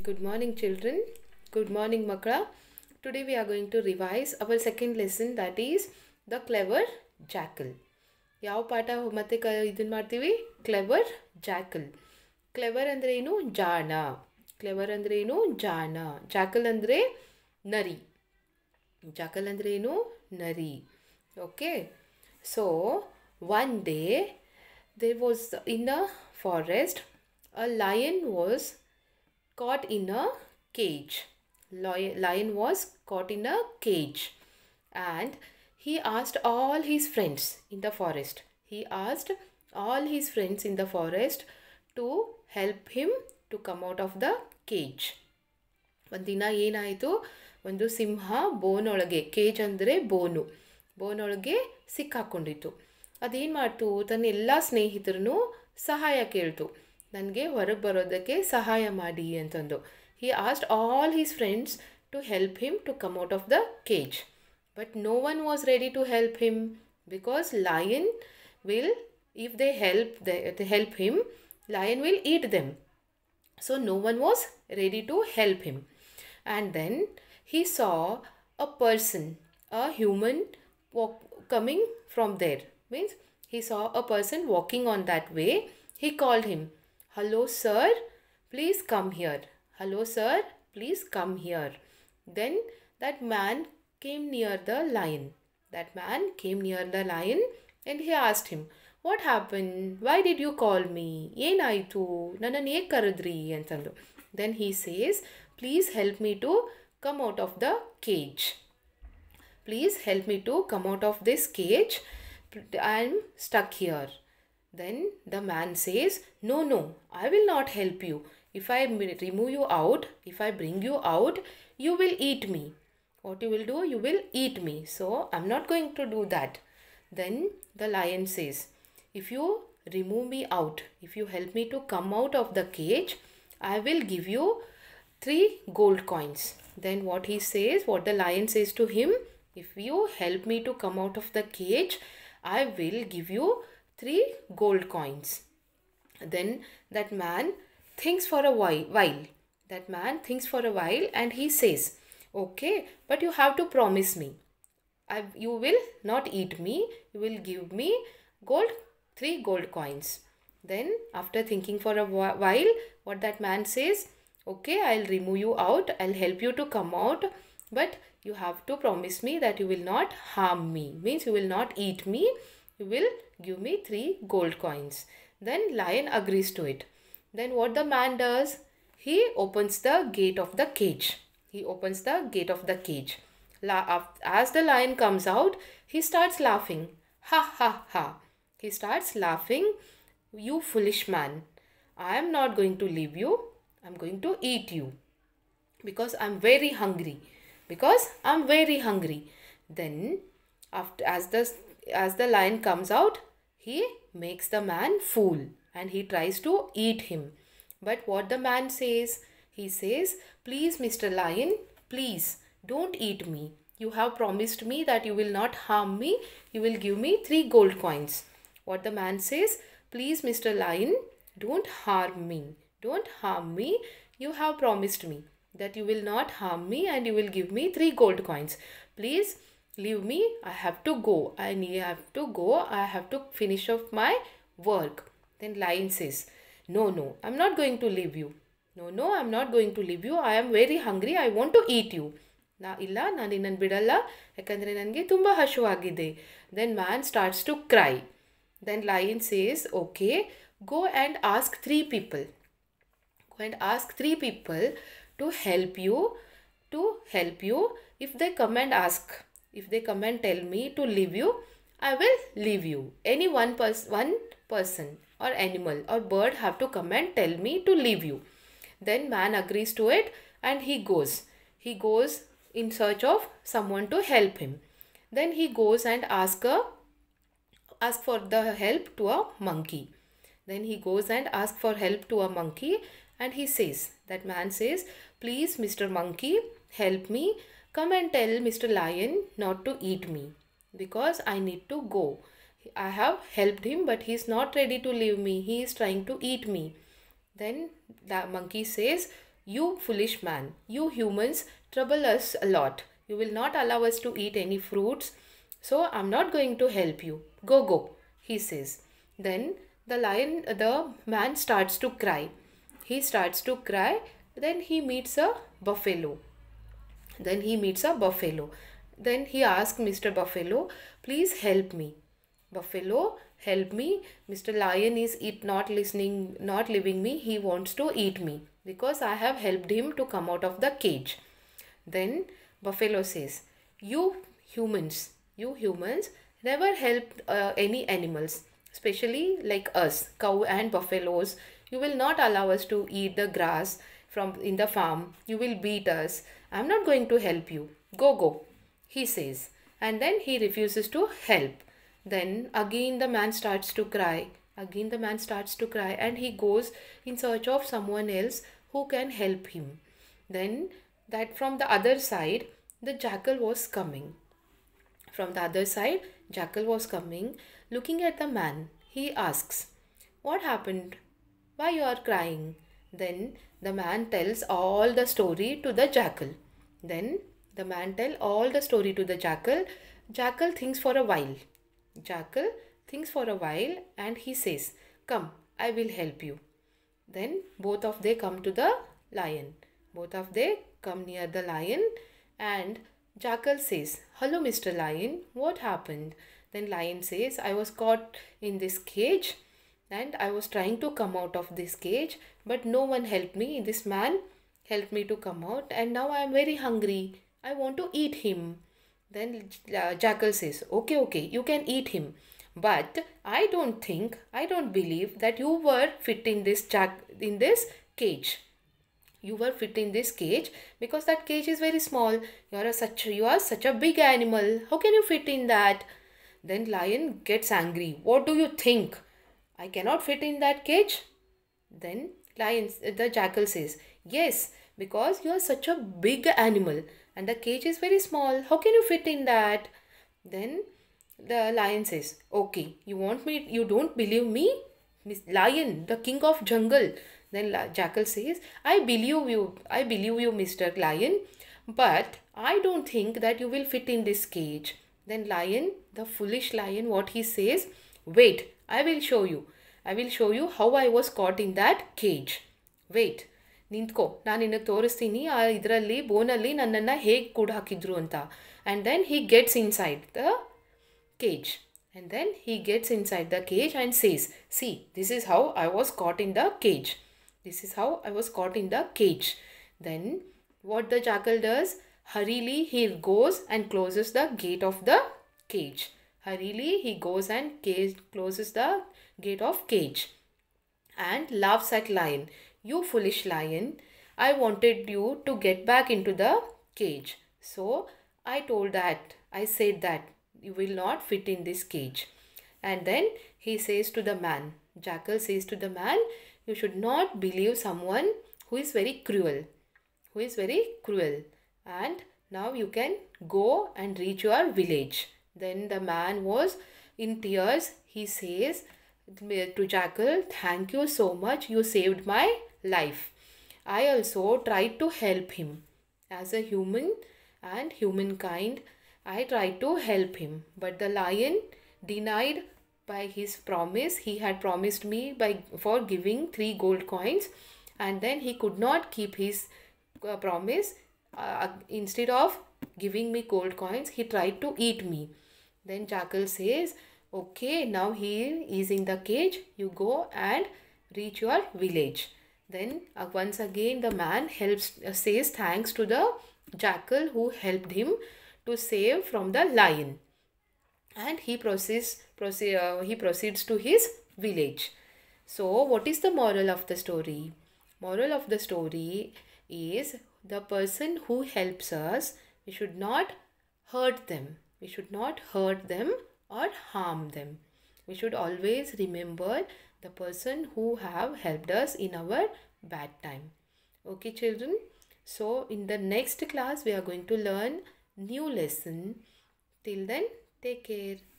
Good morning children. Good morning Makra. Today we are going to revise our second lesson that is the clever jackal. ಯಾವ ಪಾಠ ಮತ್ತೆ ಕ ಇದನ್ನು ಮಾಡ್ತೀವಿ clever jackal clever ಅಂದರೆ ಏನು ಜಾಣ ಕ್ಲೆವರ್ ಅಂದರೆ ಏನು ಜಾಣ ಜಾಕಲ್ ಅಂದರೆ ನರಿ ಜಾಕಲ್ ಅಂದರೆ ಏನು ನರಿ okay so one day there was in a forest a lion was caught in a cage. Lion was caught in a cage and he asked all his friends in the forest. He asked all his friends in the forest to help him to come out of the cage. Cage ಒಂದಿನ ಏನಾಯಿತು ಒಂದು ಸಿಂಹ ಬೋನೊಳಗೆ cage ಅಂದರೆ ಬೋನು ಬೋನೊಳಗೆ ಸಿಕ್ಕಾಕೊಂಡಿತ್ತು ಅದೇನು ಮಾಡ್ತು ತನ್ನ ಎಲ್ಲ ಸ್ನೇಹಿತರನ್ನು ಸಹಾಯ ಕೇಳ್ತು ನನಗೆ ಹೊರಗೆ ಬರೋದಕ್ಕೆ ಸಹಾಯ ಮಾಡಿ ಅಂತಂದು he asked all his friends to help him to come out of the cage but no one was ready to help him because lion will if they help the help him lion will eat them so no one was ready to help him and then he saw a person, a human walk, coming from there. Means he saw a person walking on that way. He called him hello sir please come here hello sir please come here then that man came near the lion that man came near the lion and he asked him what happened why did you call me yenaitu nanan ye karadri antandu then he says please help me to come out of the cage please help me to come out of this cage i am stuck here then the man says, No, no, I will not help you. If I remove you out, if I bring you out, you will eat me. What you will do? You will eat me. So I'm not going to do that. Then the lion says, If you remove me out, if you help me to come out of the cage, I will give you three gold coins. Then what he says, what the lion says to him, If you help me to come out of the cage, I will give you three gold coins. Then that man thinks for a while. That man thinks for a while and he says, Okay, but you have to promise me. I, you will not eat me. You will give me gold, three gold coins. Then, after thinking for a while, what that man says, Okay, I'll remove you out. I'll help you to come out. But you have to promise me that you will not harm me. Means you will not eat me you will give me three gold coins. Then lion agrees to it. Then what the man does? He opens the gate of the cage. He opens the gate of the cage. As the lion comes out, he starts laughing. Ha ha ha. He starts laughing. You foolish man. I am not going to leave you. I'm going to eat you. Because I'm very hungry. Because I'm very hungry. Then after as the as the lion comes out, he makes the man fool and he tries to eat him. But what the man says, he says, Please, Mr. Lion, please don't eat me. You have promised me that you will not harm me. You will give me three gold coins. What the man says, Please, Mr. Lion, don't harm me. Don't harm me. You have promised me that you will not harm me and you will give me three gold coins. Please, leave me i have to go i have to go i have to finish off my work then lion says no no i'm not going to leave you no no i'm not going to leave you i am very hungry i want to eat you ನಾ ಇಲ್ಲ ನಾನು ನಿನ್ನನ್ನು ಬಿಡಲ್ಲ ಯಾಕಂದರೆ ನನಗೆ ತುಂಬ ಹಶುವಾಗಿದೆ then man starts to cry then lion says okay go and ask three people go and ask three people to help you to help you if they come and ask if they come and tell me to leave you, I will leave you. Any one person, one person or animal or bird have to come and tell me to leave you. Then man agrees to it and he goes. He goes in search of someone to help him. Then he goes and ask a, ask for the help to a monkey. Then he goes and ask for help to a monkey and he says, that man says, please Mr. Monkey, help me. Come and tell Mr. Lion not to eat me because I need to go. I have helped him, but he is not ready to leave me. He is trying to eat me. Then the monkey says, You foolish man, you humans trouble us a lot. You will not allow us to eat any fruits. So I'm not going to help you. Go, go, he says. Then the lion, the man starts to cry. He starts to cry. Then he meets a buffalo. Then he meets a buffalo. Then he asks Mr. Buffalo, please help me. Buffalo, help me. Mr. Lion is eat, not listening, not leaving me. He wants to eat me because I have helped him to come out of the cage. Then Buffalo says, you humans, you humans never help uh, any animals, especially like us, cow and buffaloes. You will not allow us to eat the grass from in the farm. You will beat us. I'm not going to help you. Go, go, he says. And then he refuses to help. Then again the man starts to cry. Again the man starts to cry and he goes in search of someone else who can help him. Then that from the other side, the jackal was coming. From the other side, jackal was coming. Looking at the man, he asks, What happened? Why you are crying? Then the man tells all the story to the jackal. Then the man tells all the story to the jackal. Jackal thinks for a while. Jackal thinks for a while and he says, Come, I will help you. Then both of they come to the lion. Both of they come near the lion and Jackal says, Hello, Mr. Lion, what happened? Then Lion says, I was caught in this cage and I was trying to come out of this cage but no one helped me. This man helped me to come out and now I am very hungry. I want to eat him. Then uh, Jackal says, okay, okay, you can eat him. But I don't think, I don't believe that you were fit in this jack in this cage. You were fit in this cage because that cage is very small. You are such you are such a big animal. How can you fit in that? Then lion gets angry. What do you think? I cannot fit in that cage. Then lion, uh, the jackal says, yes, because you are such a big animal and the cage is very small. How can you fit in that? Then the lion says, okay, you want me, you don't believe me? Miss Lion, the king of jungle. Then Jackal says, I believe you, I believe you, Mr. Lion, but I don't think that you will fit in this cage. Then Lion, the foolish lion, what he says, wait, I will show you I will show you how I was caught in that cage wait ನಿಂತ್ಕೋ ನಾನು ನಿನಗೆ ತೋರಿಸ್ತೀನಿ ಆ ಇದರಲ್ಲಿ ಬೋನಲ್ಲಿ ನನ್ನನ್ನು ಹೇಗೆ ಕೂಡ ಹಾಕಿದ್ರು ಅಂತ and then he gets inside the cage and then he gets inside the cage and says see this is how I was caught in the cage this is how I was caught in the cage then what the jackal does ಹರಿಲಿ he goes and closes the gate of the cage Hurriedly he goes and cage, closes the gate of cage and laughs at lion. You foolish lion, I wanted you to get back into the cage. So I told that, I said that you will not fit in this cage. And then he says to the man, Jackal says to the man, you should not believe someone who is very cruel, who is very cruel. And now you can go and reach your village. Then the man was in tears. He says to Jackal, Thank you so much. You saved my life. I also tried to help him. As a human and humankind, I tried to help him. But the lion denied by his promise. He had promised me by for giving three gold coins and then he could not keep his uh, promise. Uh, instead of giving me gold coins, he tried to eat me. Then jackal says, okay, now he is in the cage. You go and reach your village. Then uh, once again the man helps uh, says thanks to the jackal who helped him to save from the lion. And he proceeds, proceed, uh, he proceeds to his village. So what is the moral of the story? Moral of the story is the person who helps us, we should not hurt them. We should not hurt them or harm them. We should always remember the person who have helped us in our bad time. Okay children. So in the next class we are going to learn new lesson. Till then take care.